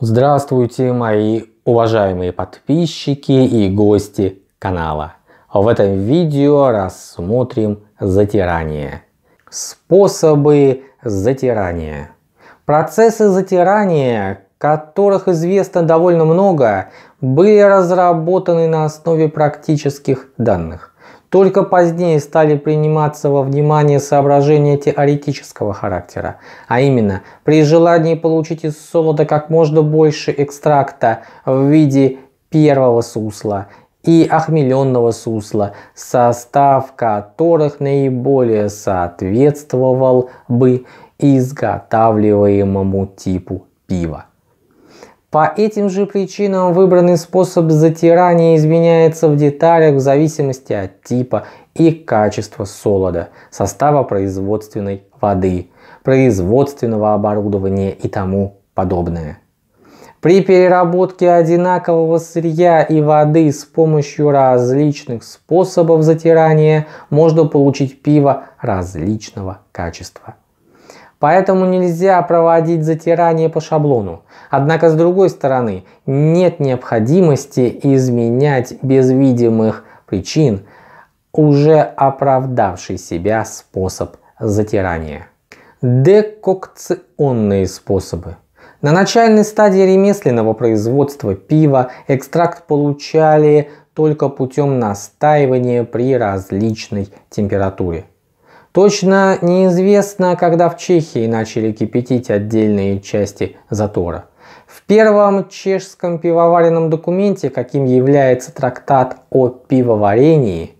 Здравствуйте, мои уважаемые подписчики и гости канала. В этом видео рассмотрим затирание. Способы затирания. Процессы затирания, которых известно довольно много, были разработаны на основе практических данных. Только позднее стали приниматься во внимание соображения теоретического характера, а именно, при желании получить из солода как можно больше экстракта в виде первого сусла и охмеленного сусла, состав которых наиболее соответствовал бы изготавливаемому типу пива. По этим же причинам выбранный способ затирания изменяется в деталях в зависимости от типа и качества солода, состава производственной воды, производственного оборудования и тому подобное. При переработке одинакового сырья и воды с помощью различных способов затирания можно получить пиво различного качества. Поэтому нельзя проводить затирание по шаблону. Однако с другой стороны, нет необходимости изменять без видимых причин уже оправдавший себя способ затирания. Декокционные способы. На начальной стадии ремесленного производства пива экстракт получали только путем настаивания при различной температуре. Точно неизвестно, когда в Чехии начали кипятить отдельные части затора. В первом чешском пивоваренном документе, каким является трактат о пивоварении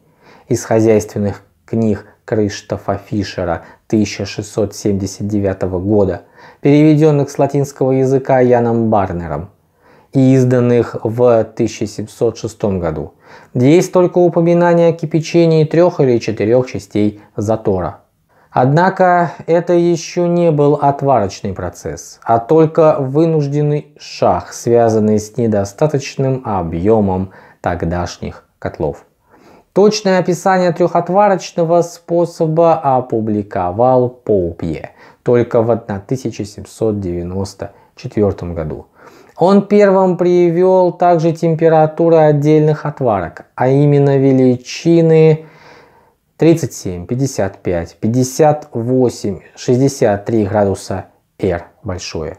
из хозяйственных книг Крыштофа Фишера 1679 года, переведенных с латинского языка Яном Барнером и изданных в 1706 году. Есть только упоминание о кипячении трех или четырех частей затора. Однако это еще не был отварочный процесс, а только вынужденный шаг, связанный с недостаточным объемом тогдашних котлов. Точное описание трехотварочного способа опубликовал Поупье только в 1794 году. Он первым привел также температуры отдельных отварок, а именно величины 37, 55, 58, 63 градуса R большое,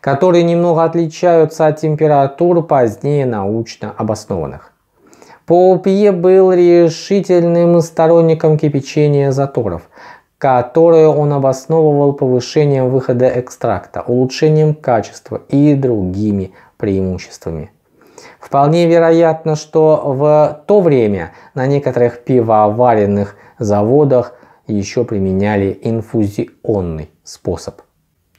которые немного отличаются от температур позднее научно обоснованных. Паупье был решительным сторонником кипячения заторов, которое он обосновывал повышением выхода экстракта, улучшением качества и другими преимуществами. Вполне вероятно, что в то время на некоторых пивоваренных заводах еще применяли инфузионный способ.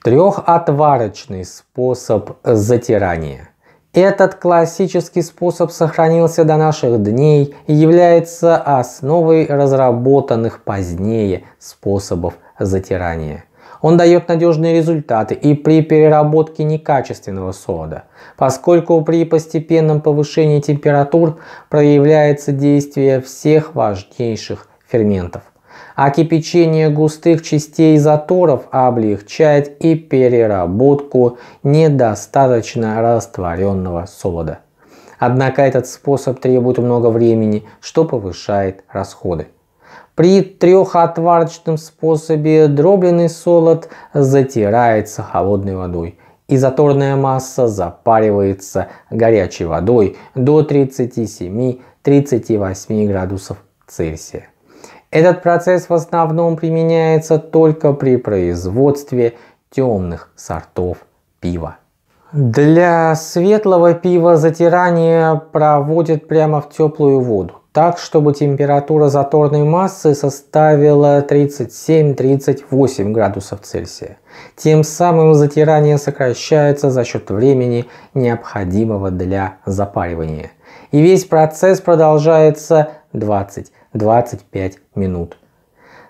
Трехотварочный способ затирания – этот классический способ сохранился до наших дней и является основой разработанных позднее способов затирания. Он дает надежные результаты и при переработке некачественного сода, поскольку при постепенном повышении температур проявляется действие всех важнейших ферментов а кипячение густых частей заторов облегчает и переработку недостаточно растворенного солода. Однако этот способ требует много времени, что повышает расходы. При трехотварочном способе дробленый солод затирается холодной водой. и Изоторная масса запаривается горячей водой до 37-38 градусов Цельсия. Этот процесс в основном применяется только при производстве темных сортов пива. Для светлого пива затирание проводят прямо в теплую воду, так чтобы температура заторной массы составила 37-38 градусов Цельсия. Тем самым затирание сокращается за счет времени, необходимого для запаривания. И весь процесс продолжается 20 25 минут.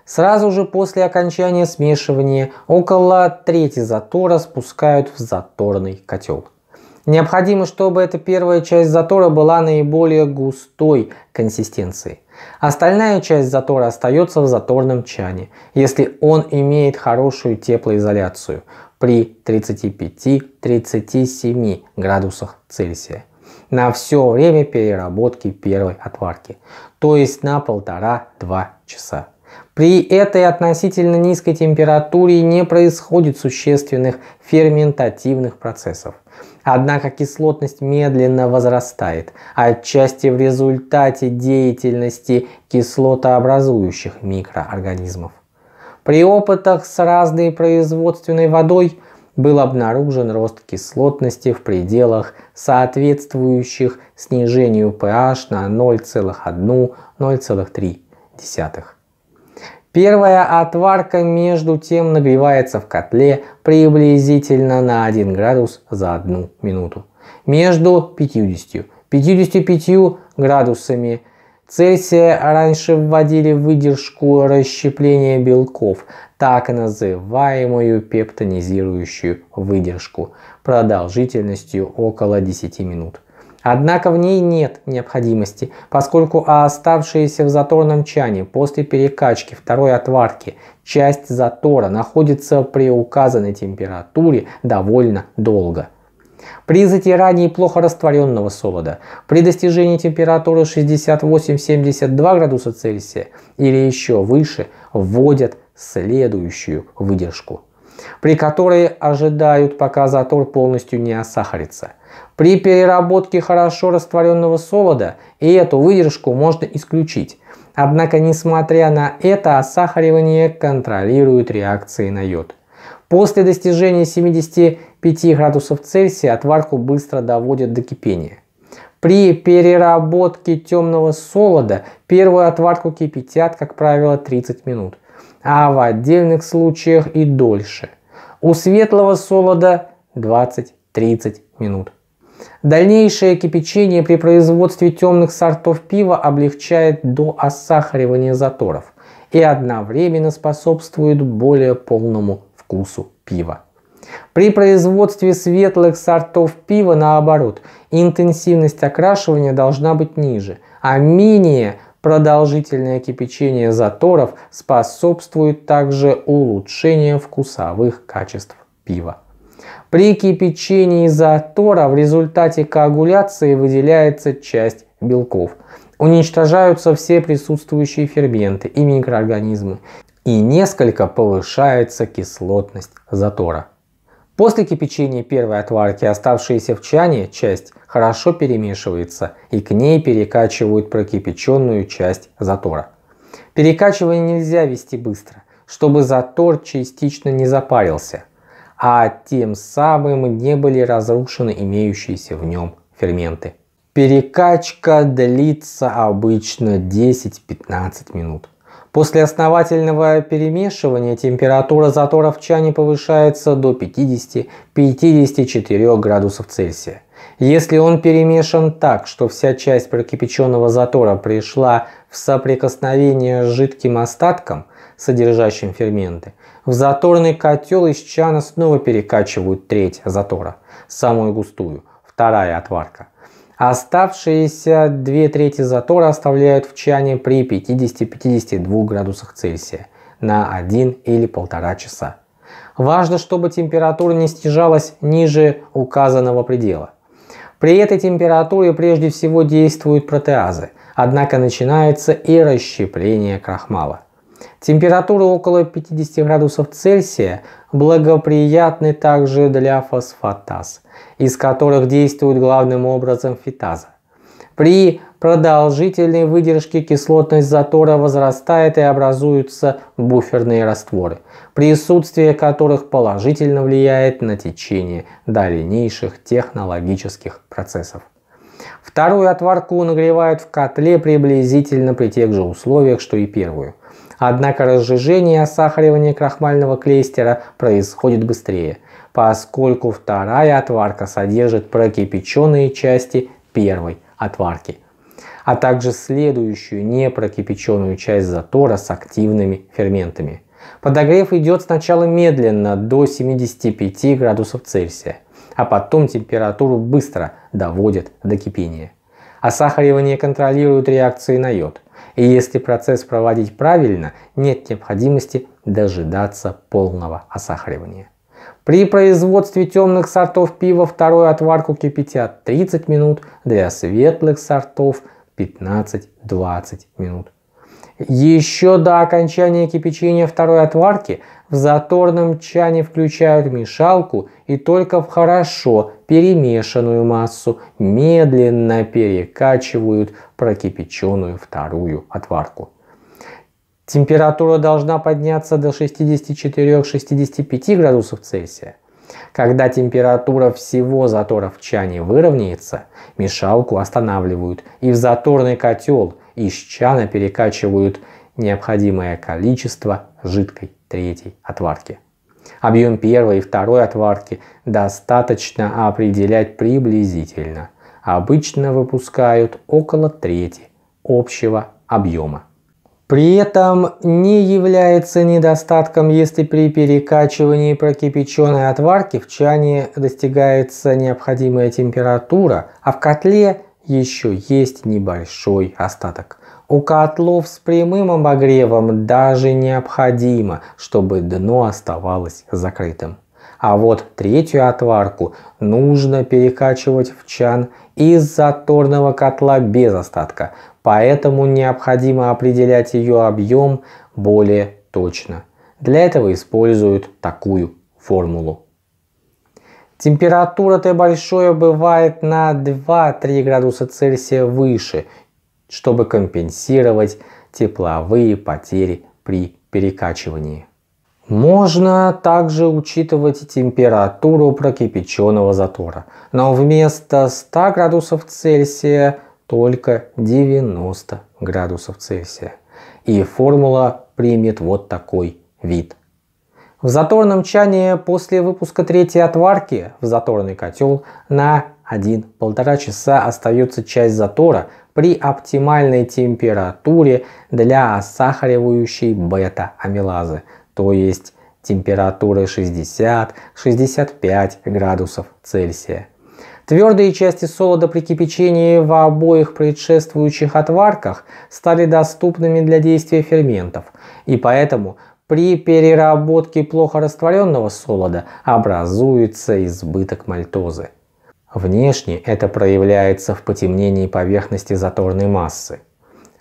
Сразу же после окончания смешивания около трети затора спускают в заторный котел. Необходимо, чтобы эта первая часть затора была наиболее густой консистенции. Остальная часть затора остается в заторном чане, если он имеет хорошую теплоизоляцию при 35-37 градусах Цельсия на все время переработки первой отварки, то есть на 1,5-2 часа. При этой относительно низкой температуре не происходит существенных ферментативных процессов. Однако кислотность медленно возрастает, отчасти в результате деятельности кислотообразующих микроорганизмов. При опытах с разной производственной водой – был обнаружен рост кислотности в пределах, соответствующих снижению pH на 0,1-0,3. Первая отварка между тем нагревается в котле приблизительно на 1 градус за 1 минуту. Между 50 55 градусами Цельсия раньше вводили выдержку расщепления белков, так называемую пептонизирующую выдержку, продолжительностью около 10 минут. Однако в ней нет необходимости, поскольку оставшаяся в заторном чане после перекачки второй отварки часть затора находится при указанной температуре довольно долго. При затирании плохо растворенного солода, при достижении температуры 68-72 градуса Цельсия или еще выше вводят следующую выдержку, при которой ожидают, пока затор полностью не осахарится. При переработке хорошо растворенного солода и эту выдержку можно исключить. Однако, несмотря на это, осахаривание контролирует реакции на йод. После достижения 70 5 градусов Цельсия отварку быстро доводят до кипения. При переработке темного солода первую отварку кипятят, как правило, 30 минут, а в отдельных случаях и дольше. У светлого солода 20-30 минут. Дальнейшее кипячение при производстве темных сортов пива облегчает до осахаривания заторов и одновременно способствует более полному вкусу пива. При производстве светлых сортов пива, наоборот, интенсивность окрашивания должна быть ниже, а менее продолжительное кипячение заторов способствует также улучшению вкусовых качеств пива. При кипячении затора в результате коагуляции выделяется часть белков. Уничтожаются все присутствующие ферменты и микроорганизмы. И несколько повышается кислотность затора. После кипячения первой отварки оставшаяся в чане часть хорошо перемешивается и к ней перекачивают прокипяченную часть затора. Перекачивание нельзя вести быстро, чтобы затор частично не запарился, а тем самым не были разрушены имеющиеся в нем ферменты. Перекачка длится обычно 10-15 минут. После основательного перемешивания температура затора в чане повышается до 50-54 градусов Цельсия. Если он перемешан так, что вся часть прокипяченного затора пришла в соприкосновение с жидким остатком, содержащим ферменты, в заторный котел из чана снова перекачивают треть затора, самую густую, вторая отварка. Оставшиеся две трети затора оставляют в чане при 50-52 градусах Цельсия на 1 или 1,5 часа. Важно, чтобы температура не снижалась ниже указанного предела. При этой температуре прежде всего действуют протеазы, однако начинается и расщепление крахмала. Температура около 50 градусов Цельсия благоприятны также для фосфатаз, из которых действует главным образом фитаза. При продолжительной выдержке кислотность затора возрастает и образуются буферные растворы, присутствие которых положительно влияет на течение дальнейших технологических процессов. Вторую отварку нагревают в котле приблизительно при тех же условиях, что и первую – Однако разжижение и осахаривание крахмального клейстера происходит быстрее, поскольку вторая отварка содержит прокипяченные части первой отварки, а также следующую непрокипяченную часть затора с активными ферментами. Подогрев идет сначала медленно, до 75 градусов Цельсия, а потом температуру быстро доводят до кипения. Осахаривание контролирует реакции на йод. И если процесс проводить правильно, нет необходимости дожидаться полного осахаривания. При производстве темных сортов пива вторую отварку кипятят 30 минут, для светлых сортов 15-20 минут. Еще до окончания кипячения второй отварки в заторном чане включают мешалку и только в хорошо перемешанную массу медленно перекачивают прокипяченную вторую отварку. Температура должна подняться до 64-65 градусов Цельсия. Когда температура всего затора в чане выровняется, мешалку останавливают и в заторный котел – из чана перекачивают необходимое количество жидкой третьей отварки. Объем первой и второй отварки достаточно определять приблизительно. Обычно выпускают около трети общего объема. При этом не является недостатком, если при перекачивании прокипяченной отварки в чане достигается необходимая температура, а в котле еще есть небольшой остаток. У котлов с прямым обогревом даже необходимо, чтобы дно оставалось закрытым. А вот третью отварку нужно перекачивать в чан из заторного котла без остатка, поэтому необходимо определять ее объем более точно. Для этого используют такую формулу. Температура Т большое бывает на 2-3 градуса Цельсия выше, чтобы компенсировать тепловые потери при перекачивании. Можно также учитывать температуру прокипяченного затора, но вместо 100 градусов Цельсия только 90 градусов Цельсия. И формула примет вот такой вид в заторном чане после выпуска третьей отварки в заторный котел на 1-1,5 часа остается часть затора при оптимальной температуре для осахаривающей бета-амилазы, то есть температуры 60-65 градусов Цельсия. Твердые части солода при кипячении в обоих предшествующих отварках стали доступными для действия ферментов, и поэтому при переработке плохо растворенного солода образуется избыток мальтозы. Внешне это проявляется в потемнении поверхности заторной массы.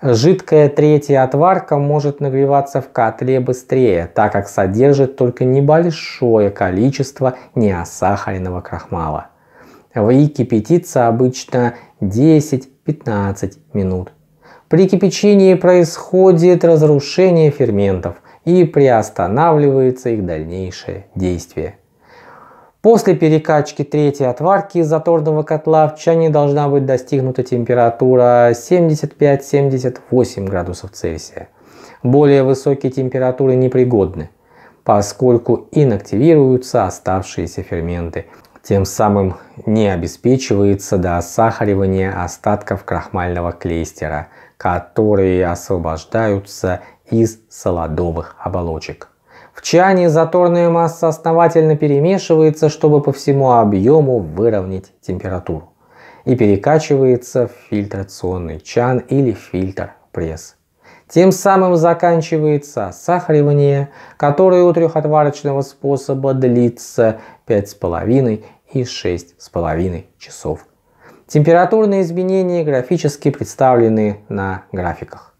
Жидкая третья отварка может нагреваться в котле быстрее, так как содержит только небольшое количество неосахаренного крахмала. В кипятится обычно 10-15 минут. При кипячении происходит разрушение ферментов, и приостанавливается их дальнейшее действие. После перекачки третьей отварки из заторного котла в чане должна быть достигнута температура 75-78 градусов Цельсия. Более высокие температуры непригодны, поскольку инактивируются оставшиеся ферменты, тем самым не обеспечивается доосахаривание остатков крахмального клейстера, которые освобождаются из солодовых оболочек. В чане заторная масса основательно перемешивается, чтобы по всему объему выровнять температуру. И перекачивается в фильтрационный чан или фильтр пресс. Тем самым заканчивается сахаривание, которое у трехотварочного способа длится 5,5 и 6,5 часов. Температурные изменения графически представлены на графиках.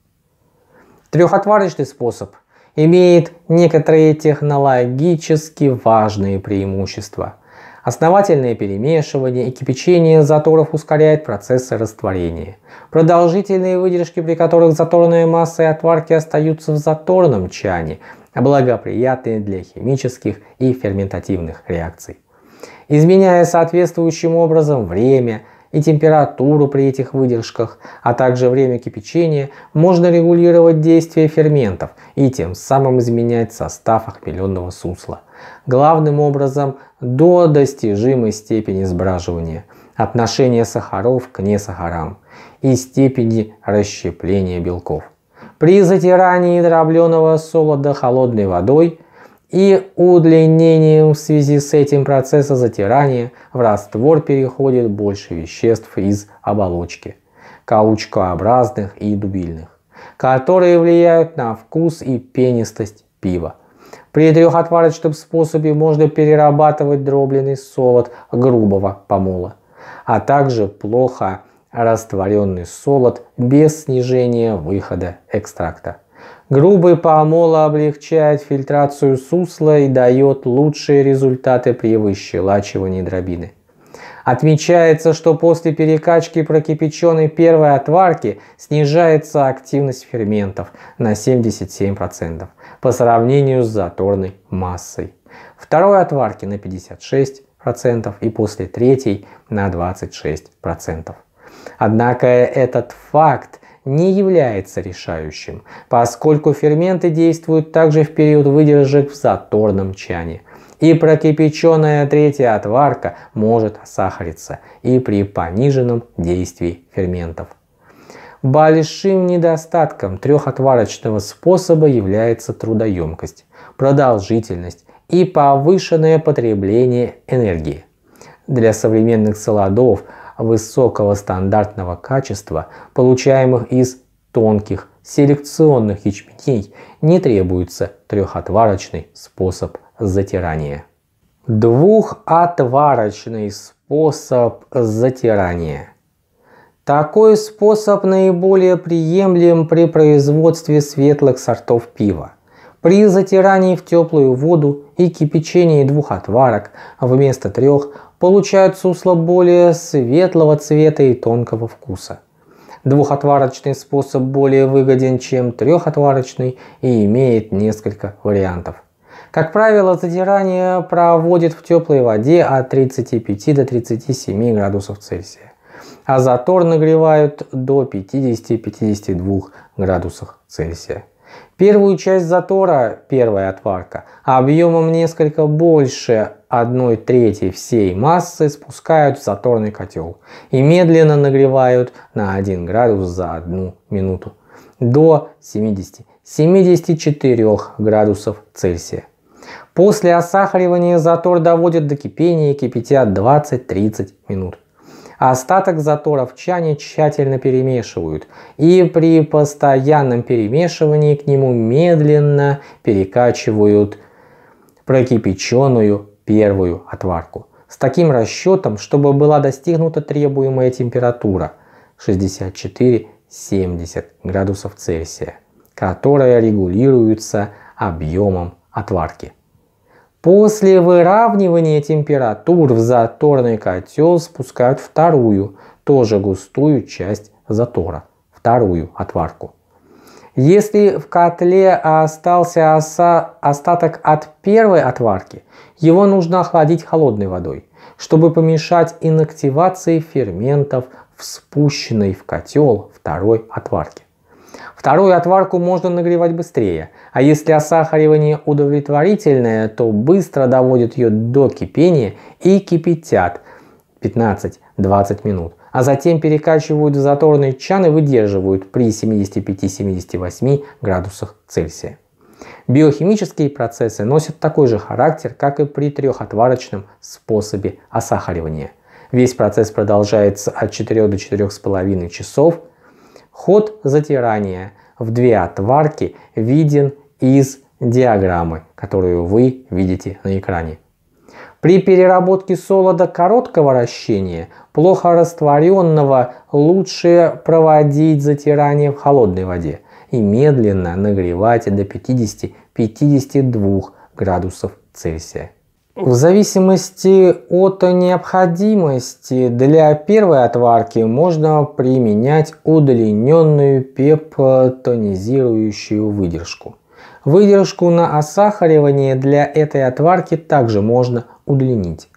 Трехотварочный способ имеет некоторые технологически важные преимущества. Основательное перемешивание и кипячение заторов ускоряет процессы растворения. Продолжительные выдержки, при которых заторная масса и отварки остаются в заторном чане, а благоприятны для химических и ферментативных реакций изменяя соответствующим образом время, и температуру при этих выдержках, а также время кипячения, можно регулировать действие ферментов и тем самым изменять состав акмеленного сусла. Главным образом до достижимой степени сбраживания, отношения сахаров к несахарам и степени расщепления белков. При затирании дробленого солода холодной водой и удлинением в связи с этим процесса затирания в раствор переходит больше веществ из оболочки, каучкообразных и дубильных, которые влияют на вкус и пенистость пива. При трехотварочном способе можно перерабатывать дробленый солод грубого помола, а также плохо растворенный солод без снижения выхода экстракта. Грубый помол облегчает фильтрацию сусла и дает лучшие результаты при выщелачивании дробины. Отмечается, что после перекачки прокипяченной первой отварки снижается активность ферментов на 77% по сравнению с заторной массой. Второй отварки на 56% и после третьей на 26%. Однако этот факт не является решающим, поскольку ферменты действуют также в период выдержек в сатурном чане. И прокипяченная третья отварка может сахариться и при пониженном действии ферментов. Большим недостатком трехотварочного способа является трудоемкость, продолжительность и повышенное потребление энергии. Для современных солодов – высокого стандартного качества, получаемых из тонких селекционных ячменей, не требуется трехотварочный способ затирания. Двухотварочный способ затирания. Такой способ наиболее приемлем при производстве светлых сортов пива. При затирании в теплую воду и кипячении двух отварок вместо трех получают сусло более светлого цвета и тонкого вкуса. Двухотварочный способ более выгоден, чем трехотварочный и имеет несколько вариантов. Как правило, затирание проводит в теплой воде от 35 до 37 градусов Цельсия, а затор нагревают до 50-52 градусов Цельсия. Первую часть затора, первая отварка, а объемом несколько больше 1 трети всей массы спускают в заторный котел и медленно нагревают на 1 градус за 1 минуту до 70-74 градусов Цельсия. После осахаривания затор доводят до кипения и кипятят 20-30 минут а остаток заторов чане тщательно перемешивают, и при постоянном перемешивании к нему медленно перекачивают прокипяченную первую отварку. С таким расчетом, чтобы была достигнута требуемая температура 64-70 градусов Цельсия, которая регулируется объемом отварки. После выравнивания температур в заторный котел спускают вторую, тоже густую часть затора, вторую отварку. Если в котле остался оса, остаток от первой отварки, его нужно охладить холодной водой, чтобы помешать инактивации ферментов в спущенной в котел второй отварки. Вторую отварку можно нагревать быстрее, а если осахаривание удовлетворительное, то быстро доводят ее до кипения и кипятят 15-20 минут, а затем перекачивают в заторный чан и выдерживают при 75-78 градусах Цельсия. Биохимические процессы носят такой же характер, как и при трехотварочном способе осахаривания. Весь процесс продолжается от 4 до 4,5 часов – Ход затирания в две отварки виден из диаграммы, которую вы видите на экране. При переработке солода короткого вращения плохо растворенного, лучше проводить затирание в холодной воде и медленно нагревать до 50-52 градусов Цельсия. В зависимости от необходимости для первой отварки можно применять удлиненную пептонизирующую выдержку. Выдержку на осахаривание для этой отварки также можно удлинить.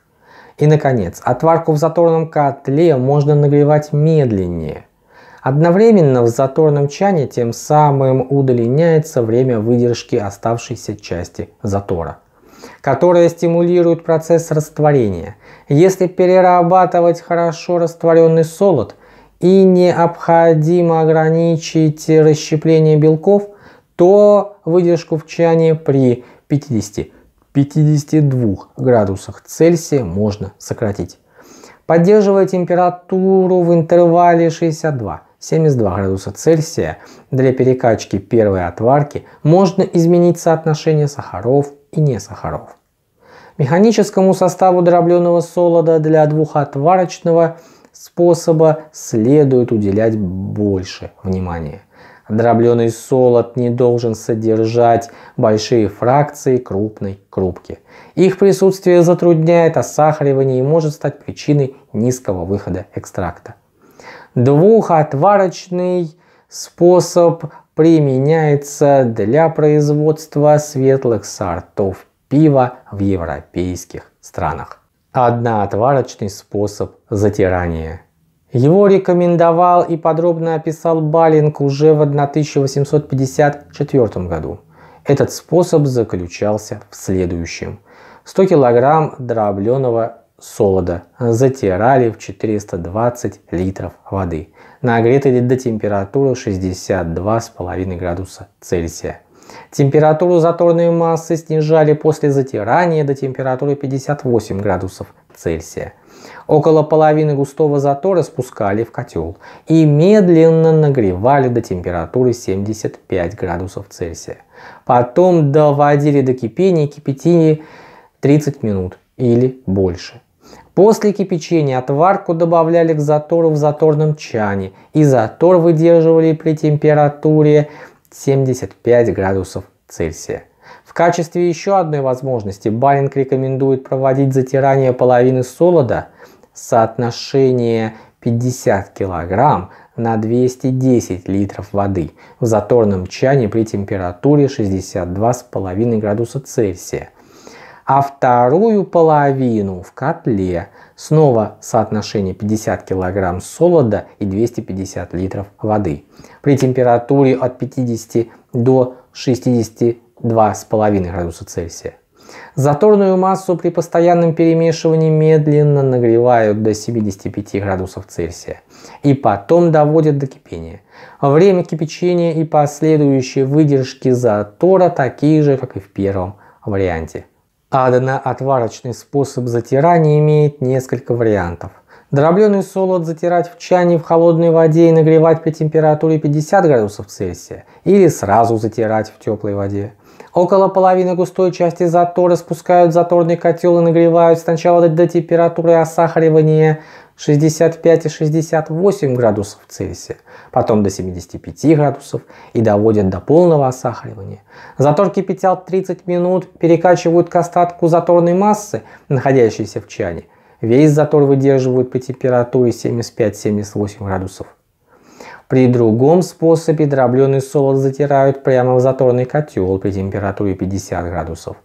И наконец, отварку в заторном котле можно нагревать медленнее. Одновременно в заторном чане тем самым удлиняется время выдержки оставшейся части затора которая стимулирует процесс растворения. Если перерабатывать хорошо растворенный солод и необходимо ограничить расщепление белков, то выдержку в чане при 50-52 градусах Цельсия можно сократить. Поддерживая температуру в интервале 62 72 градуса Цельсия для перекачки первой отварки можно изменить соотношение сахаров, и не сахаров. Механическому составу дробленого солода для двухотварочного способа следует уделять больше внимания. Дробленый солод не должен содержать большие фракции крупной крупки. Их присутствие затрудняет осахаривание и может стать причиной низкого выхода экстракта. Двухотварочный Способ применяется для производства светлых сортов пива в европейских странах. Одноотварочный способ затирания. Его рекомендовал и подробно описал Балинг уже в 1854 году. Этот способ заключался в следующем. 100 кг дробленого солода затирали в 420 литров воды – нагреты до температуры 62,5 градуса Цельсия. Температуру заторной массы снижали после затирания до температуры 58 градусов Цельсия. Около половины густого затора спускали в котел и медленно нагревали до температуры 75 градусов Цельсия. Потом доводили до кипения и кипятили 30 минут или больше. После кипячения отварку добавляли к затору в заторном чане и затор выдерживали при температуре 75 градусов Цельсия. В качестве еще одной возможности Баринг рекомендует проводить затирание половины солода соотношение 50 кг на 210 литров воды в заторном чане при температуре 62,5 градуса Цельсия а вторую половину в котле. Снова соотношение 50 кг солода и 250 литров воды. При температуре от 50 до 62,5 градуса Цельсия. Заторную массу при постоянном перемешивании медленно нагревают до 75 градусов Цельсия и потом доводят до кипения. Время кипячения и последующие выдержки затора такие же, как и в первом варианте. Адено-отварочный способ затирания имеет несколько вариантов. Дробленый солод затирать в чане в холодной воде и нагревать при температуре 50 градусов Цельсия или сразу затирать в теплой воде. Около половины густой части затора спускают в заторный котел и нагревают сначала до температуры осахаривания 65 и 68 градусов Цельсия, потом до 75 градусов и доводят до полного осахаривания. Затор кипятят 30 минут, перекачивают к остатку заторной массы, находящейся в чане. Весь затор выдерживают при температуре 75-78 градусов. При другом способе дробленый солод затирают прямо в заторный котел при температуре 50 градусов.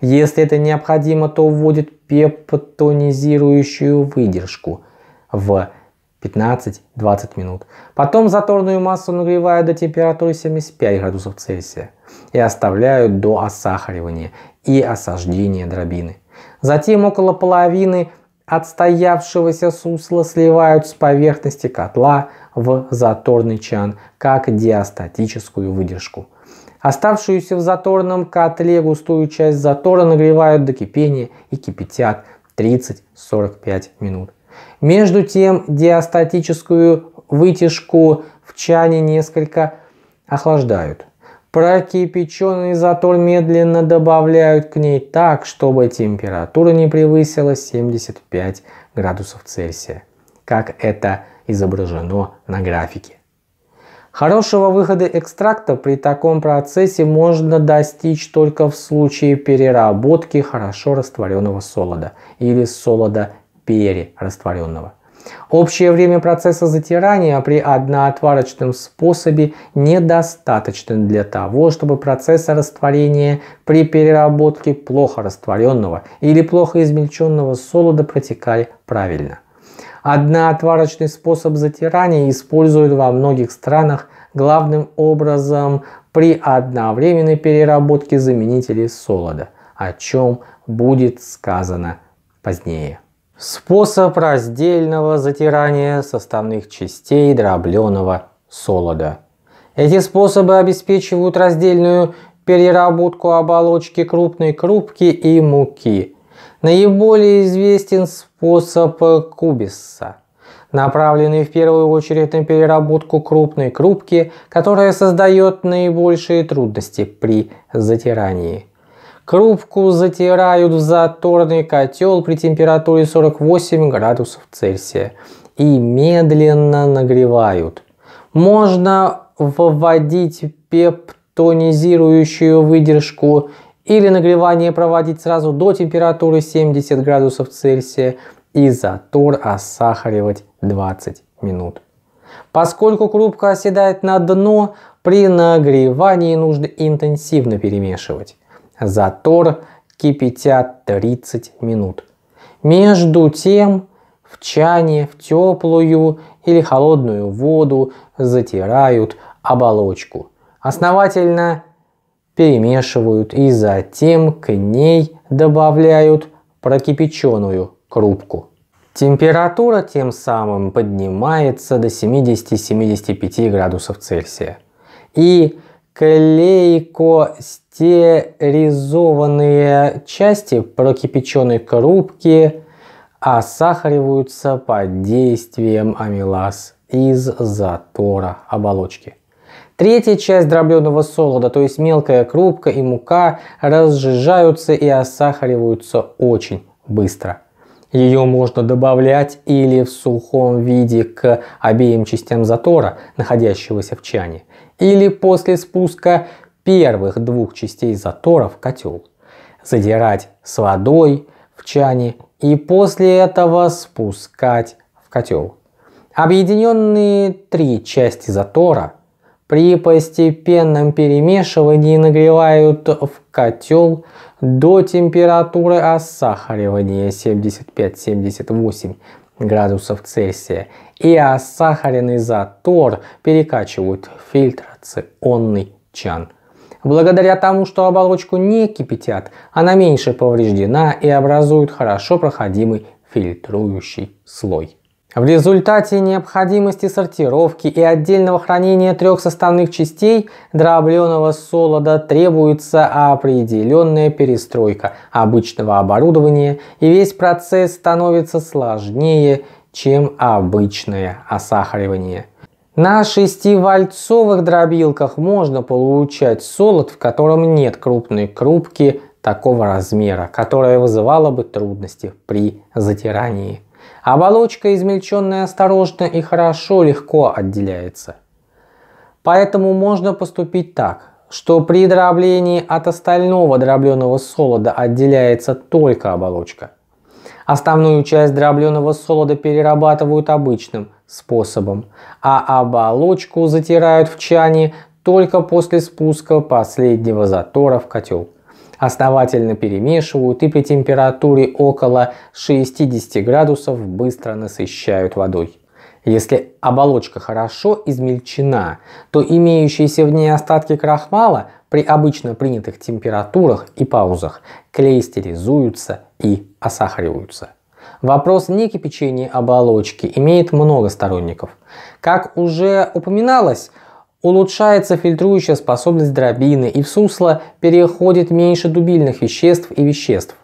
Если это необходимо, то вводит пептонизирующую выдержку в 15-20 минут. Потом заторную массу нагревают до температуры 75 градусов Цельсия и оставляют до осахаривания и осаждения дробины. Затем около половины отстоявшегося сусла сливают с поверхности котла в заторный чан, как диастатическую выдержку – Оставшуюся в заторном котле густую часть затора нагревают до кипения и кипятят 30-45 минут. Между тем диастатическую вытяжку в чане несколько охлаждают. Прокипяченный затор медленно добавляют к ней так, чтобы температура не превысила 75 градусов Цельсия, как это изображено на графике. Хорошего выхода экстракта при таком процессе можно достичь только в случае переработки хорошо растворенного солода или солода перерастворенного. Общее время процесса затирания при одноотварочном способе недостаточно для того, чтобы процесс растворения при переработке плохо растворенного или плохо измельченного солода протекали правильно. Одноотварочный способ затирания используют во многих странах главным образом при одновременной переработке заменителей солода, о чем будет сказано позднее. Способ раздельного затирания составных частей дробленого солода. Эти способы обеспечивают раздельную переработку оболочки крупной крупки и муки Наиболее известен способ кубиса, направленный в первую очередь на переработку крупной крупки, которая создает наибольшие трудности при затирании. Крупку затирают в заторный котел при температуре 48 градусов Цельсия и медленно нагревают. Можно вводить пептонизирующую выдержку или нагревание проводить сразу до температуры 70 градусов Цельсия и затор осахаривать 20 минут. Поскольку крупка оседает на дно, при нагревании нужно интенсивно перемешивать. Затор кипятят 30 минут. Между тем в чане в теплую или холодную воду затирают оболочку. Основательно перемешивают и затем к ней добавляют прокипяченую крупку. Температура тем самым поднимается до 70-75 градусов Цельсия. И клейко клейкостеризованные части прокипяченой крупки осахариваются под действием амилаз из затора оболочки. Третья часть дробленого солода, то есть мелкая крупка и мука, разжижаются и осахариваются очень быстро. Ее можно добавлять или в сухом виде к обеим частям затора, находящегося в чане, или после спуска первых двух частей затора в котел. Задирать с водой в чане и после этого спускать в котел. Объединенные три части затора – при постепенном перемешивании нагревают в котел до температуры осахаривания 75-78 градусов Цельсия и осахаренный затор перекачивают в фильтрационный чан. Благодаря тому, что оболочку не кипятят, она меньше повреждена и образует хорошо проходимый фильтрующий слой. В результате необходимости сортировки и отдельного хранения трех составных частей дробленого солода требуется определенная перестройка обычного оборудования, и весь процесс становится сложнее, чем обычное осахаривание. На 6-вальцовых дробилках можно получать солод, в котором нет крупной крупки такого размера, которая вызывала бы трудности при затирании. Оболочка, измельченная осторожно и хорошо, легко отделяется. Поэтому можно поступить так, что при дроблении от остального дробленого солода отделяется только оболочка. Основную часть дробленого солода перерабатывают обычным способом, а оболочку затирают в чане только после спуска последнего затора в котел основательно перемешивают и при температуре около 60 градусов быстро насыщают водой. Если оболочка хорошо измельчена, то имеющиеся в ней остатки крахмала при обычно принятых температурах и паузах клейстеризуются и осахариваются. Вопрос не кипячения оболочки имеет много сторонников. Как уже упоминалось, Улучшается фильтрующая способность дробины и в сусло переходит меньше дубильных веществ и веществ,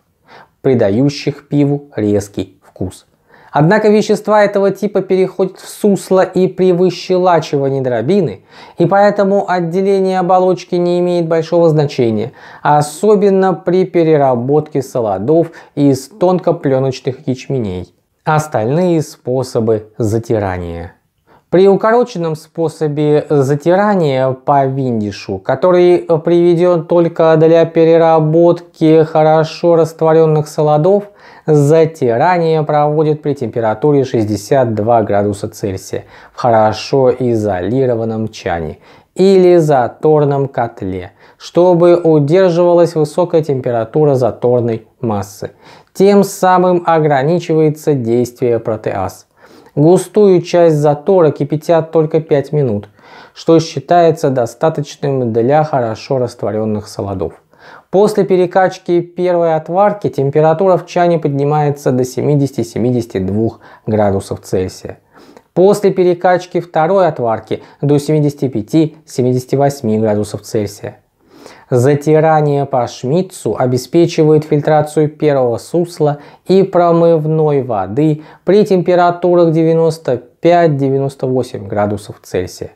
придающих пиву резкий вкус. Однако вещества этого типа переходят в сусло и при выщелачивании дробины, и поэтому отделение оболочки не имеет большого значения, особенно при переработке солодов из тонкопленочных ячменей. Остальные способы затирания. При укороченном способе затирания по виндишу, который приведен только для переработки хорошо растворенных солодов, затирание проводят при температуре 62 градуса Цельсия в хорошо изолированном чане или заторном котле, чтобы удерживалась высокая температура заторной массы. Тем самым ограничивается действие протеаз. Густую часть затора кипятят только 5 минут, что считается достаточным для хорошо растворенных солодов. После перекачки первой отварки температура в чане поднимается до 70-72 градусов Цельсия. После перекачки второй отварки до 75-78 градусов Цельсия. Затирание по Шмитцу обеспечивает фильтрацию первого сусла и промывной воды при температурах 95-98 градусов Цельсия.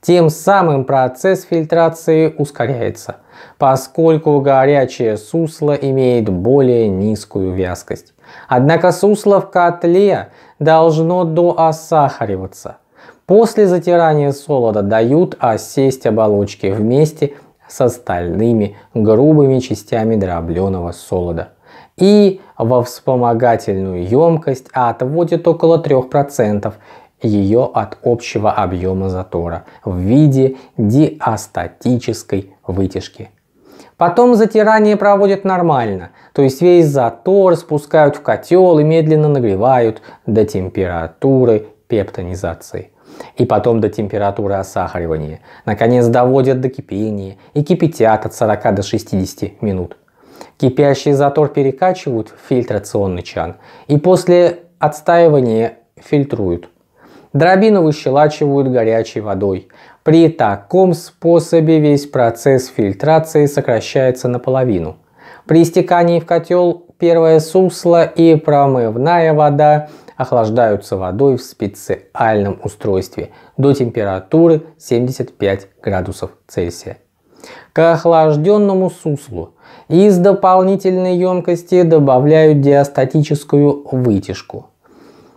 Тем самым процесс фильтрации ускоряется, поскольку горячее сусло имеет более низкую вязкость. Однако сусло в котле должно доосахариваться. После затирания солода дают осесть оболочки вместе с остальными грубыми частями дробленого солода и во вспомогательную емкость отводит около 3% ее от общего объема затора в виде диастатической вытяжки. Потом затирание проводят нормально, то есть весь затор спускают в котел и медленно нагревают до температуры пептонизации и потом до температуры осахаривания. Наконец доводят до кипения и кипятят от 40 до 60 минут. Кипящий затор перекачивают в фильтрационный чан и после отстаивания фильтруют. Дробину выщелачивают горячей водой. При таком способе весь процесс фильтрации сокращается наполовину. При истекании в котел первое сусло и промывная вода охлаждаются водой в специальном устройстве до температуры 75 градусов Цельсия. К охлажденному суслу из дополнительной емкости добавляют диастатическую вытяжку.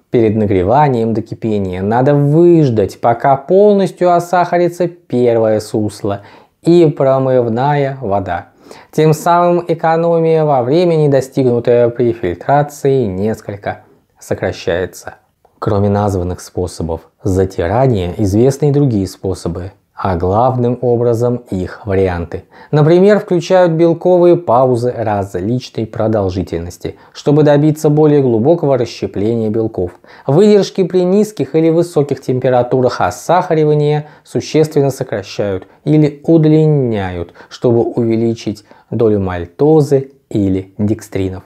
Перед нагреванием до кипения надо выждать, пока полностью осахарится первое сусло и промывная вода. Тем самым экономия во времени, достигнутая при фильтрации, несколько сокращается. Кроме названных способов затирания, известны и другие способы, а главным образом их варианты. Например, включают белковые паузы различной продолжительности, чтобы добиться более глубокого расщепления белков. Выдержки при низких или высоких температурах осахаривания существенно сокращают или удлиняют, чтобы увеличить долю мальтозы или декстринов.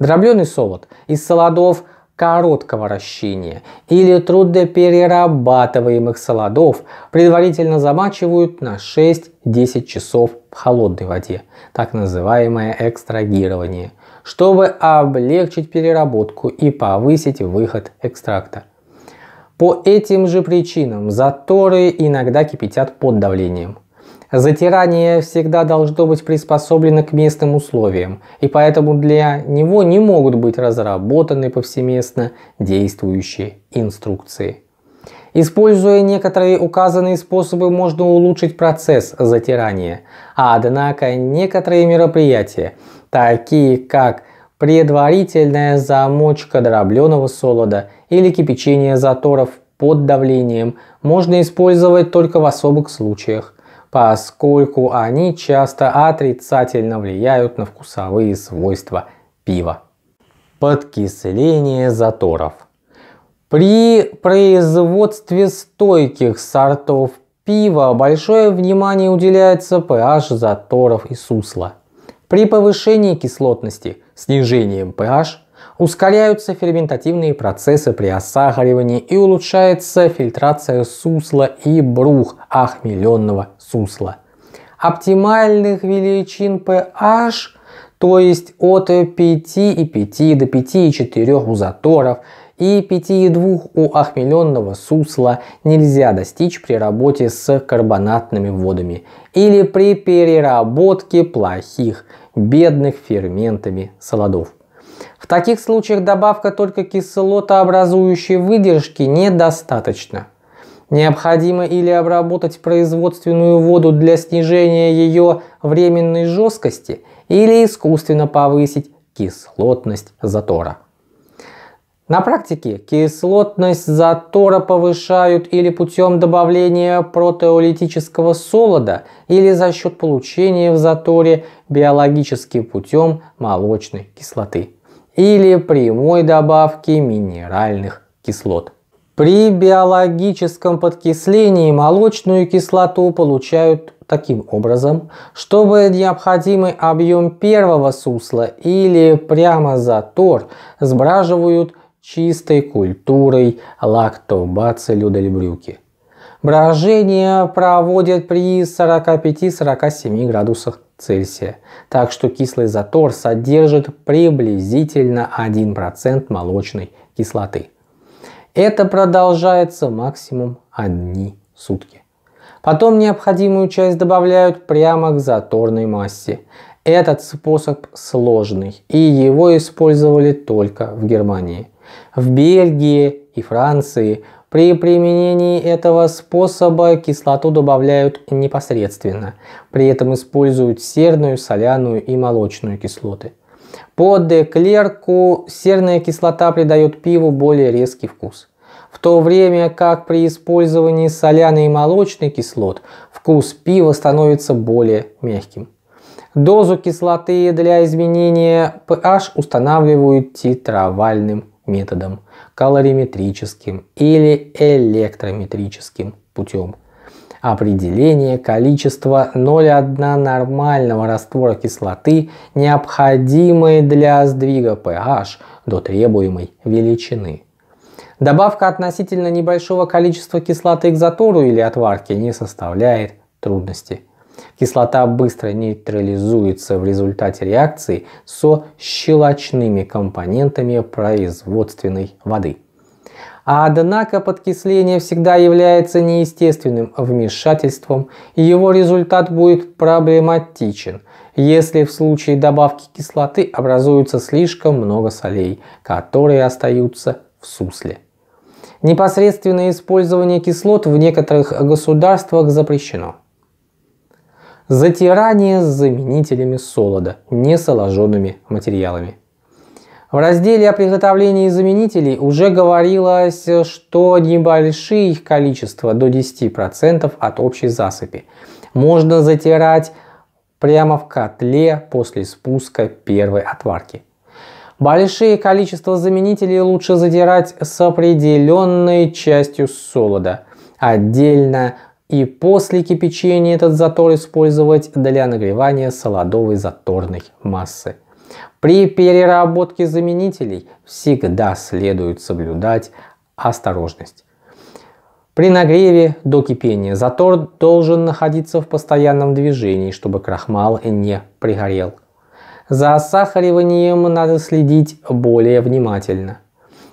Дробленый солод из солодов – короткого ращения или трудоперерабатываемых солодов предварительно замачивают на 6-10 часов в холодной воде, так называемое экстрагирование, чтобы облегчить переработку и повысить выход экстракта. По этим же причинам заторы иногда кипятят под давлением. Затирание всегда должно быть приспособлено к местным условиям, и поэтому для него не могут быть разработаны повсеместно действующие инструкции. Используя некоторые указанные способы, можно улучшить процесс затирания. Однако некоторые мероприятия, такие как предварительная замочка дробленого солода или кипячение заторов под давлением, можно использовать только в особых случаях поскольку они часто отрицательно влияют на вкусовые свойства пива. Подкисление заторов. При производстве стойких сортов пива большое внимание уделяется pH заторов и сусла. При повышении кислотности, снижением pH, ускоряются ферментативные процессы при осахаривании и улучшается фильтрация сусла и брух охмеленного сусла. Оптимальных величин pH, то есть от 5,5 до 5,4 у заторов и 5,2 у охмеленного сусла нельзя достичь при работе с карбонатными водами или при переработке плохих, бедных ферментами солодов. В таких случаях добавка только кислотообразующей выдержки недостаточно. Необходимо или обработать производственную воду для снижения ее временной жесткости, или искусственно повысить кислотность затора. На практике кислотность затора повышают или путем добавления протеолитического солода, или за счет получения в заторе биологически путем молочной кислоты, или прямой добавки минеральных кислот. При биологическом подкислении молочную кислоту получают таким образом, чтобы необходимый объем первого сусла или прямо затор сбраживают чистой культурой лактобацилю дельбрюки. Брожение проводят при 45-47 градусах Цельсия, так что кислый затор содержит приблизительно 1% молочной кислоты. Это продолжается максимум одни сутки. Потом необходимую часть добавляют прямо к заторной массе. Этот способ сложный, и его использовали только в Германии. В Бельгии и Франции при применении этого способа кислоту добавляют непосредственно, при этом используют серную, соляную и молочную кислоты. По деклерку серная кислота придает пиву более резкий вкус. В то время как при использовании соляной и молочной кислот вкус пива становится более мягким. Дозу кислоты для изменения pH устанавливают титровальным методом, калориметрическим или электрометрическим путем – Определение количества 0,1 нормального раствора кислоты, необходимое для сдвига pH до требуемой величины. Добавка относительно небольшого количества кислоты к затору или отварке не составляет трудности. Кислота быстро нейтрализуется в результате реакции со щелочными компонентами производственной воды. А однако подкисление всегда является неестественным вмешательством, и его результат будет проблематичен, если в случае добавки кислоты образуется слишком много солей, которые остаются в сусле. Непосредственное использование кислот в некоторых государствах запрещено. Затирание с заменителями солода, не соложенными материалами – в разделе о приготовлении заменителей уже говорилось, что небольшие их количества до 10% от общей засыпи, можно затирать прямо в котле после спуска первой отварки. Большие количества заменителей лучше затирать с определенной частью солода, отдельно и после кипячения этот затор использовать для нагревания солодовой заторной массы. При переработке заменителей всегда следует соблюдать осторожность. При нагреве до кипения затор должен находиться в постоянном движении, чтобы крахмал не пригорел. За осахариванием надо следить более внимательно.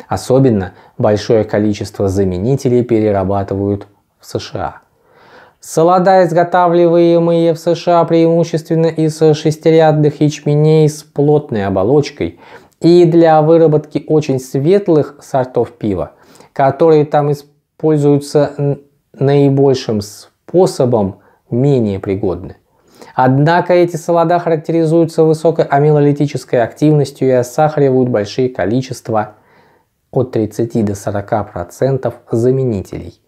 Особенно большое количество заменителей перерабатывают в США. Солода, изготавливаемые в США преимущественно из шестирядных ячменей с плотной оболочкой и для выработки очень светлых сортов пива, которые там используются наибольшим способом, менее пригодны. Однако эти солода характеризуются высокой амилолитической активностью и осахаривают большие количества от 30 до 40% заменителей.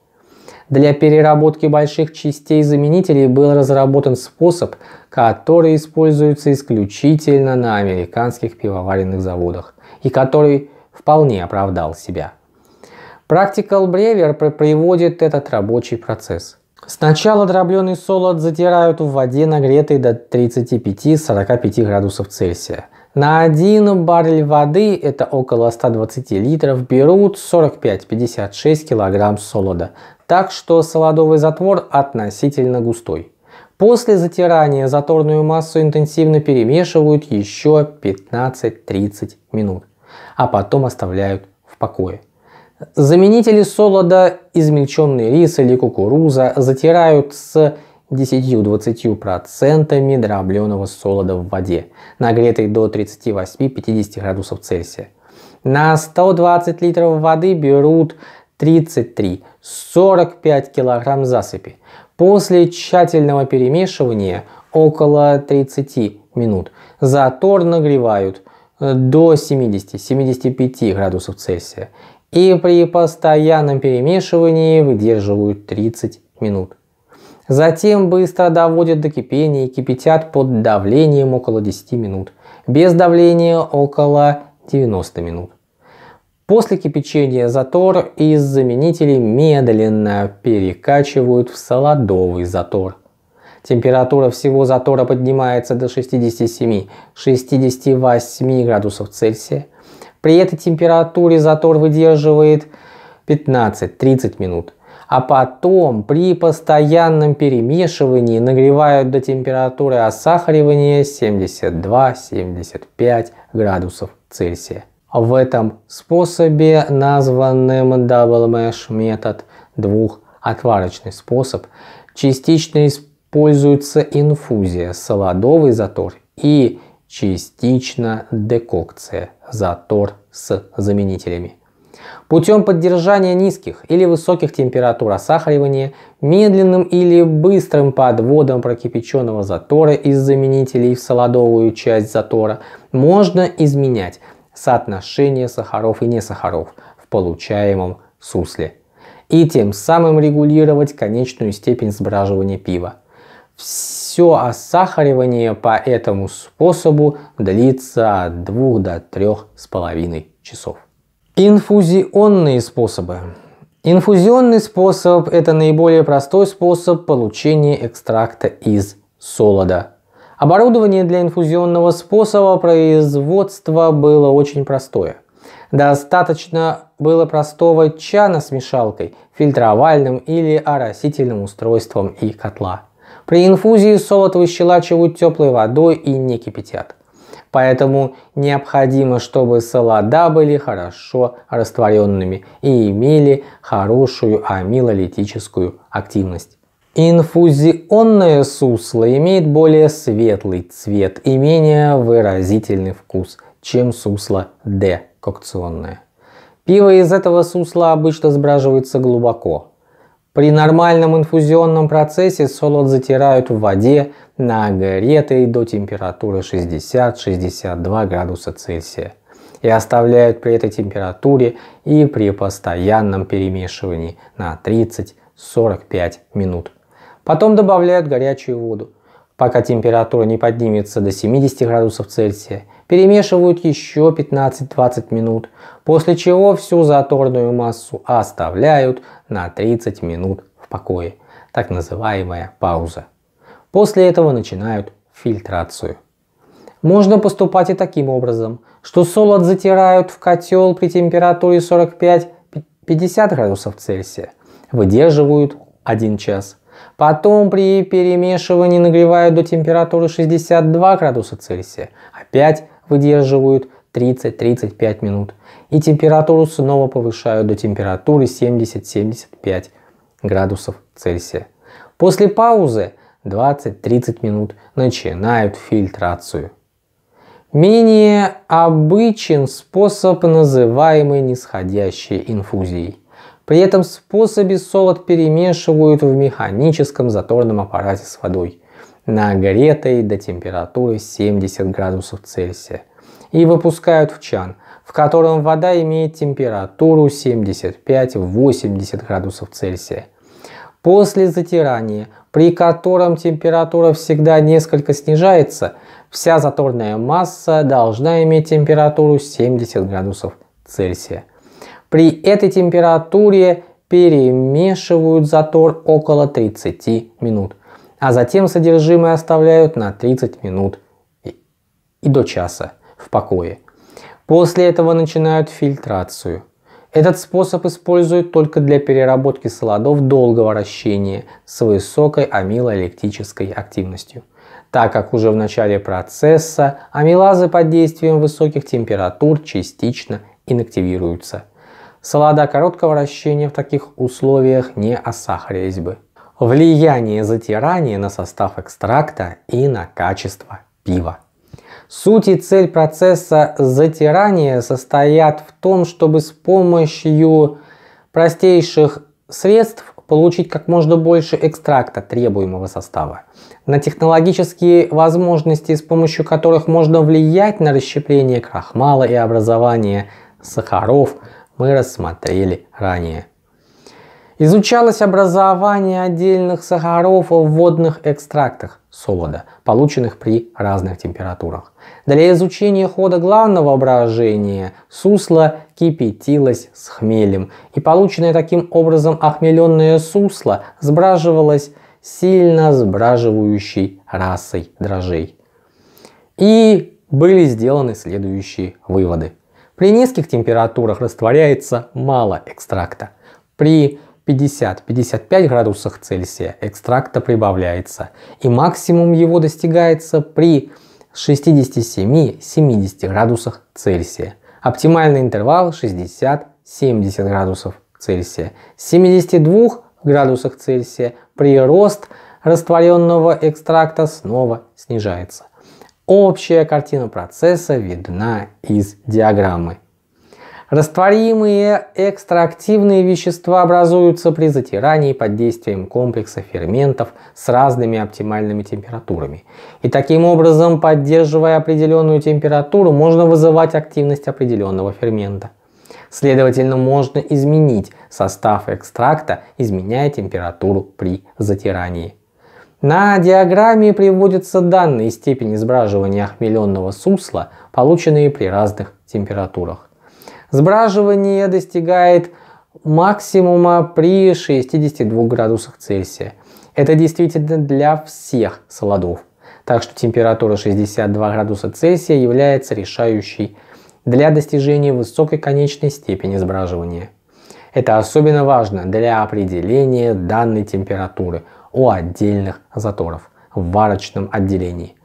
Для переработки больших частей заменителей был разработан способ, который используется исключительно на американских пивоваренных заводах и который вполне оправдал себя. Practical Brewer приводит этот рабочий процесс. Сначала дробленый солод затирают в воде, нагретой до 35-45 градусов Цельсия. На один баррель воды, это около 120 литров, берут 45-56 килограмм солода так что солодовый затвор относительно густой. После затирания заторную массу интенсивно перемешивают еще 15-30 минут, а потом оставляют в покое. Заменители солода, измельченный рис или кукуруза затирают с 10-20% дробленого солода в воде, нагретой до 38-50 градусов Цельсия. На 120 литров воды берут 33, 45 килограмм засыпи. После тщательного перемешивания около 30 минут затор нагревают э, до 70-75 градусов Цельсия и при постоянном перемешивании выдерживают 30 минут. Затем быстро доводят до кипения и кипятят под давлением около 10 минут, без давления около 90 минут. После кипячения затор из заменителей медленно перекачивают в солодовый затор. Температура всего затора поднимается до 67-68 градусов Цельсия. При этой температуре затор выдерживает 15-30 минут. А потом при постоянном перемешивании нагревают до температуры осахаривания 72-75 градусов Цельсия в этом способе, названным Double Mesh метод, двухотварочный способ, частично используется инфузия, солодовый затор и частично декокция, затор с заменителями. Путем поддержания низких или высоких температур осахаривания, медленным или быстрым подводом прокипяченного затора из заменителей в солодовую часть затора можно изменять соотношение сахаров и несахаров в получаемом сусле и тем самым регулировать конечную степень сбраживания пива. Все осахаривание по этому способу длится от 2 до трех с половиной часов. Инфузионные способы. Инфузионный способ – это наиболее простой способ получения экстракта из солода Оборудование для инфузионного способа производства было очень простое. Достаточно было простого чана с мешалкой, фильтровальным или оросительным устройством и котла. При инфузии солод выщелачивают теплой водой и не кипятят. Поэтому необходимо, чтобы солода были хорошо растворенными и имели хорошую амилолитическую активность. Инфузионное сусло имеет более светлый цвет и менее выразительный вкус, чем сусло декокционное. Пиво из этого сусла обычно сбраживается глубоко. При нормальном инфузионном процессе солод затирают в воде нагретой до температуры 60-62 градуса Цельсия и оставляют при этой температуре и при постоянном перемешивании на 30-45 минут Потом добавляют горячую воду. Пока температура не поднимется до 70 градусов Цельсия, перемешивают еще 15-20 минут, после чего всю заторную массу оставляют на 30 минут в покое, так называемая пауза. После этого начинают фильтрацию. Можно поступать и таким образом, что солод затирают в котел при температуре 45-50 градусов Цельсия, выдерживают 1 час – Потом при перемешивании нагревают до температуры 62 градуса Цельсия. Опять выдерживают 30-35 минут. И температуру снова повышают до температуры 70-75 градусов Цельсия. После паузы 20-30 минут начинают фильтрацию. Менее обычен способ, называемый нисходящей инфузией. При этом в способе солод перемешивают в механическом заторном аппарате с водой, нагретой до температуры 70 градусов Цельсия, и выпускают в чан, в котором вода имеет температуру 75-80 градусов Цельсия. После затирания, при котором температура всегда несколько снижается, вся заторная масса должна иметь температуру 70 градусов Цельсия. При этой температуре перемешивают затор около 30 минут, а затем содержимое оставляют на 30 минут и, до часа в покое. После этого начинают фильтрацию. Этот способ используют только для переработки солодов долгого ращения с высокой амилоэлектрической активностью так как уже в начале процесса амилазы под действием высоких температур частично инактивируются. Солода короткого вращения в таких условиях не осахарились бы. Влияние затирания на состав экстракта и на качество пива. Суть и цель процесса затирания состоят в том, чтобы с помощью простейших средств получить как можно больше экстракта требуемого состава. На технологические возможности, с помощью которых можно влиять на расщепление крахмала и образование сахаров – мы рассмотрели ранее. Изучалось образование отдельных сахаров в водных экстрактах солода, полученных при разных температурах. Для изучения хода главного брожения сусло кипятилось с хмелем, и полученное таким образом охмеленное сусло сбраживалось сильно сбраживающей расой дрожжей. И были сделаны следующие выводы. При низких температурах растворяется мало экстракта. При 50-55 градусах Цельсия экстракта прибавляется, и максимум его достигается при 67-70 градусах Цельсия. Оптимальный интервал 60-70 градусов Цельсия. 72 градусах Цельсия прирост растворенного экстракта снова снижается. Общая картина процесса видна из диаграммы. Растворимые экстрактивные вещества образуются при затирании под действием комплекса ферментов с разными оптимальными температурами. И таким образом, поддерживая определенную температуру, можно вызывать активность определенного фермента. Следовательно, можно изменить состав экстракта, изменяя температуру при затирании. На диаграмме приводятся данные степени сбраживания охмеленного сусла, полученные при разных температурах. Сбраживание достигает максимума при 62 градусах Цельсия. Это действительно для всех солодов. Так что температура 62 градуса Цельсия является решающей для достижения высокой конечной степени сбраживания. Это особенно важно для определения данной температуры, у отдельных заторов в варочном отделении.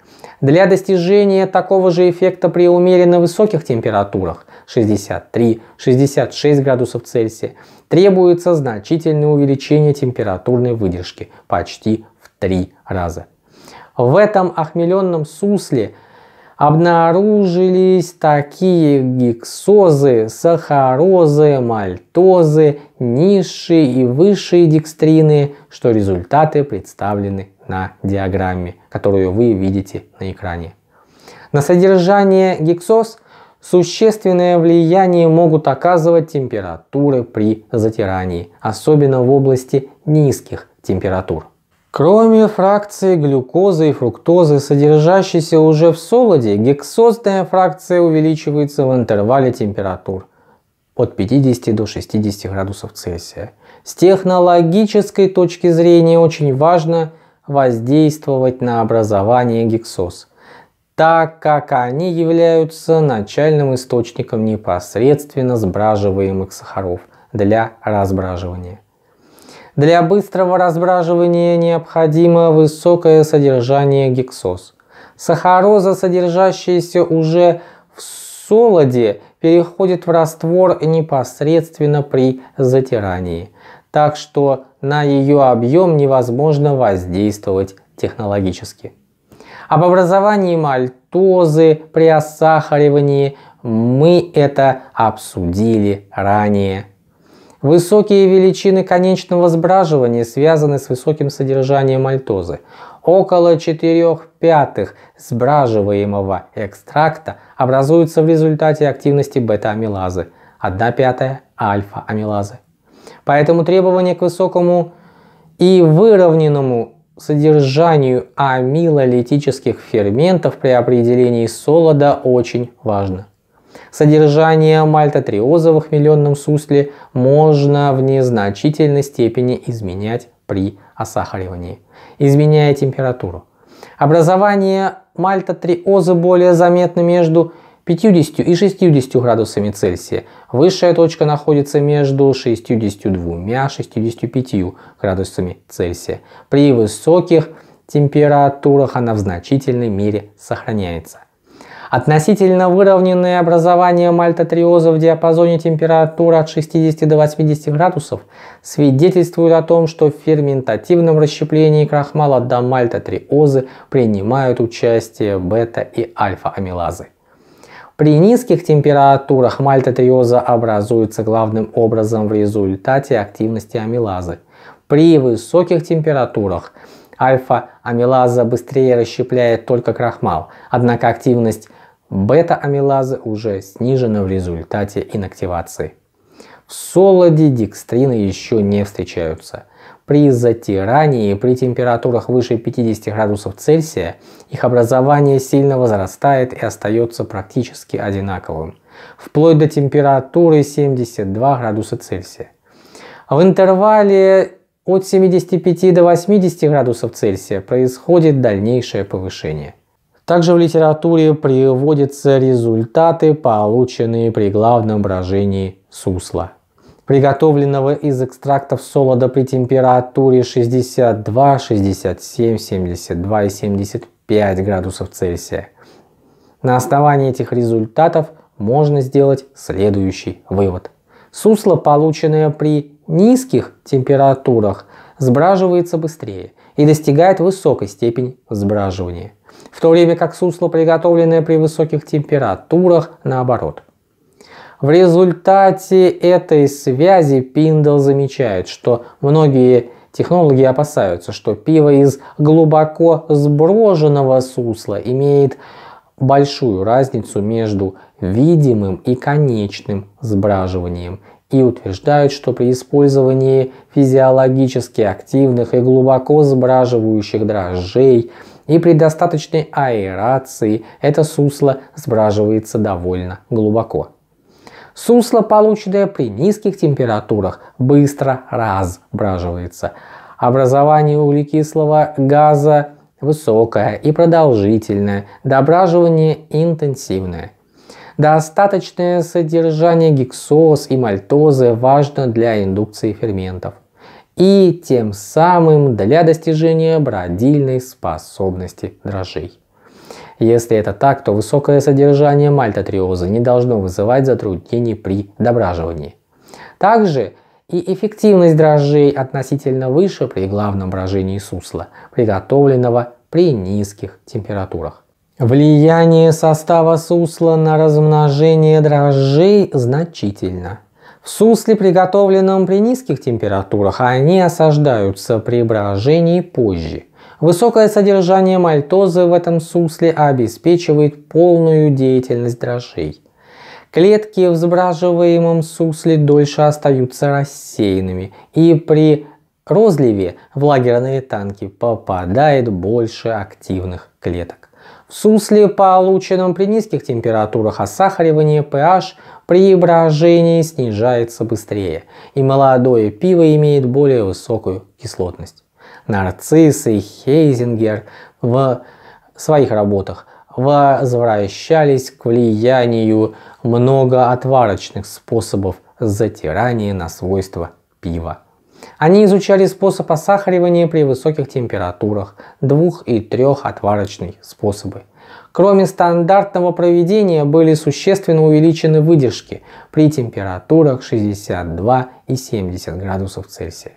Для достижения такого же эффекта при умеренно высоких температурах 63-66 градусов Цельсия требуется значительное увеличение температурной выдержки почти в три раза. В этом охмеленном сусле – обнаружились такие гексозы, сахарозы, мальтозы, низшие и высшие декстрины, что результаты представлены на диаграмме, которую вы видите на экране. На содержание гексоз существенное влияние могут оказывать температуры при затирании, особенно в области низких температур. Кроме фракции глюкозы и фруктозы, содержащейся уже в солоде, гексозная фракция увеличивается в интервале температур от 50 до 60 градусов Цельсия. С технологической точки зрения очень важно воздействовать на образование гексоз, так как они являются начальным источником непосредственно сбраживаемых сахаров для разбраживания. Для быстрого разбраживания необходимо высокое содержание гексоз. Сахароза, содержащаяся уже в солоде, переходит в раствор непосредственно при затирании, так что на ее объем невозможно воздействовать технологически. Об образовании мальтозы при осахаривании мы это обсудили ранее. Высокие величины конечного сбраживания связаны с высоким содержанием мальтозы. Около 4 пятых сбраживаемого экстракта образуется в результате активности бета-амилазы, 1 пятая альфа-амилазы. Поэтому требования к высокому и выровненному содержанию амилолитических ферментов при определении солода очень важно. Содержание мальтотриоза в охмеленном сусле можно в незначительной степени изменять при осахаривании, изменяя температуру. Образование мальтотриоза более заметно между 50 и 60 градусами Цельсия. Высшая точка находится между 62 и 65 градусами Цельсия. При высоких температурах она в значительной мере сохраняется. Относительно выровненное образование мальтотриоза в диапазоне температур от 60 до 80 градусов свидетельствует о том, что в ферментативном расщеплении крахмала до мальтотриозы принимают участие бета и альфа-амилазы. При низких температурах мальтотриоза образуется главным образом в результате активности амилазы. При высоких температурах альфа-амилаза быстрее расщепляет только крахмал, однако активность Бета-амилазы уже снижена в результате инактивации. В солоде декстрины еще не встречаются. При затирании при температурах выше 50 градусов Цельсия их образование сильно возрастает и остается практически одинаковым, вплоть до температуры 72 градуса Цельсия. В интервале от 75 до 80 градусов Цельсия происходит дальнейшее повышение. Также в литературе приводятся результаты, полученные при главном брожении сусла приготовленного из экстрактов солода при температуре 62, 67, 72 и 75 градусов Цельсия. На основании этих результатов можно сделать следующий вывод. Сусло, полученное при низких температурах, сбраживается быстрее и достигает высокой степени сбраживания в то время как сусло, приготовленное при высоких температурах, наоборот. В результате этой связи Пиндл замечает, что многие Технологи опасаются, что пиво из глубоко сброженного сусла имеет большую разницу между видимым и конечным сбраживанием и утверждают, что при использовании физиологически активных и глубоко сбраживающих дрожжей – и при достаточной аэрации это сусло сбраживается довольно глубоко. Сусло, полученное при низких температурах, быстро разбраживается. Образование углекислого газа высокое и продолжительное, дображивание интенсивное. Достаточное содержание гексоз и мальтозы важно для индукции ферментов – и тем самым для достижения бродильной способности дрожжей. Если это так, то высокое содержание мальтотриоза не должно вызывать затруднений при дображивании. Также и эффективность дрожжей относительно выше при главном брожении сусла, приготовленного при низких температурах. Влияние состава сусла на размножение дрожжей значительно. Сусли, приготовленном при низких температурах, они осаждаются при брожении позже. Высокое содержание мальтозы в этом сусле обеспечивает полную деятельность дрожжей. Клетки в сбраживаемом сусле дольше остаются рассеянными, и при розливе в лагерные танки попадает больше активных клеток. В сусле, полученном при низких температурах осахаривание, pH Преображение снижается быстрее, и молодое пиво имеет более высокую кислотность. Нарцисс и Хейзингер в своих работах возвращались к влиянию многоотварочных способов затирания на свойства пива. Они изучали способ осахаривания при высоких температурах, двух- и трехотварочные способы – Кроме стандартного проведения были существенно увеличены выдержки при температурах 62 и 70 градусов Цельсия.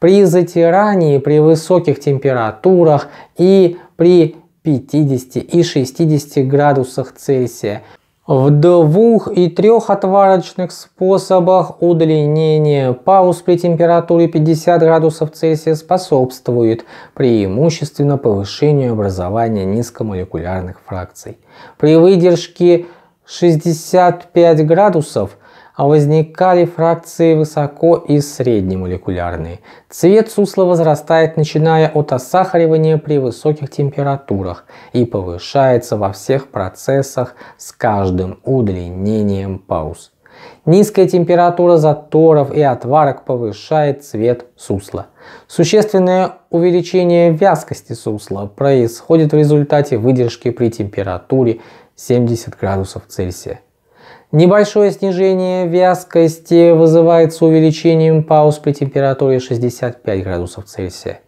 При затирании при высоких температурах и при 50 и 60 градусах Цельсия в двух и трех отварочных способах удлинение пауз при температуре 50 градусов Цельсия способствует преимущественно повышению образования низкомолекулярных фракций. При выдержке 65 градусов а возникали фракции высоко и среднемолекулярные. Цвет сусла возрастает, начиная от осахаривания при высоких температурах и повышается во всех процессах с каждым удлинением пауз. Низкая температура заторов и отварок повышает цвет сусла. Существенное увеличение вязкости сусла происходит в результате выдержки при температуре 70 градусов Цельсия. Небольшое снижение вязкости вызывается увеличением пауз при температуре 65 градусов Цельсия.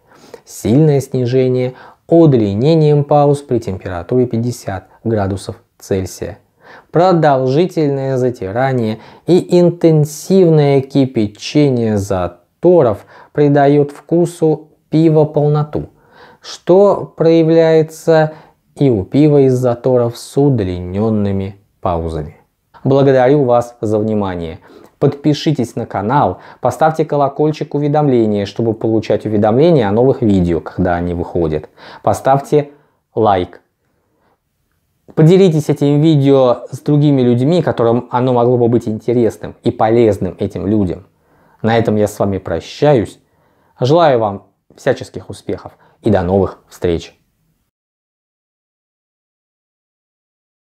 Сильное снижение удлинением пауз при температуре 50 градусов Цельсия. Продолжительное затирание и интенсивное кипячение заторов придают вкусу пива полноту, что проявляется и у пива из заторов с удлиненными паузами. Благодарю вас за внимание. Подпишитесь на канал, поставьте колокольчик уведомления, чтобы получать уведомления о новых видео, когда они выходят. Поставьте лайк. Поделитесь этим видео с другими людьми, которым оно могло бы быть интересным и полезным этим людям. На этом я с вами прощаюсь. Желаю вам всяческих успехов и до новых встреч!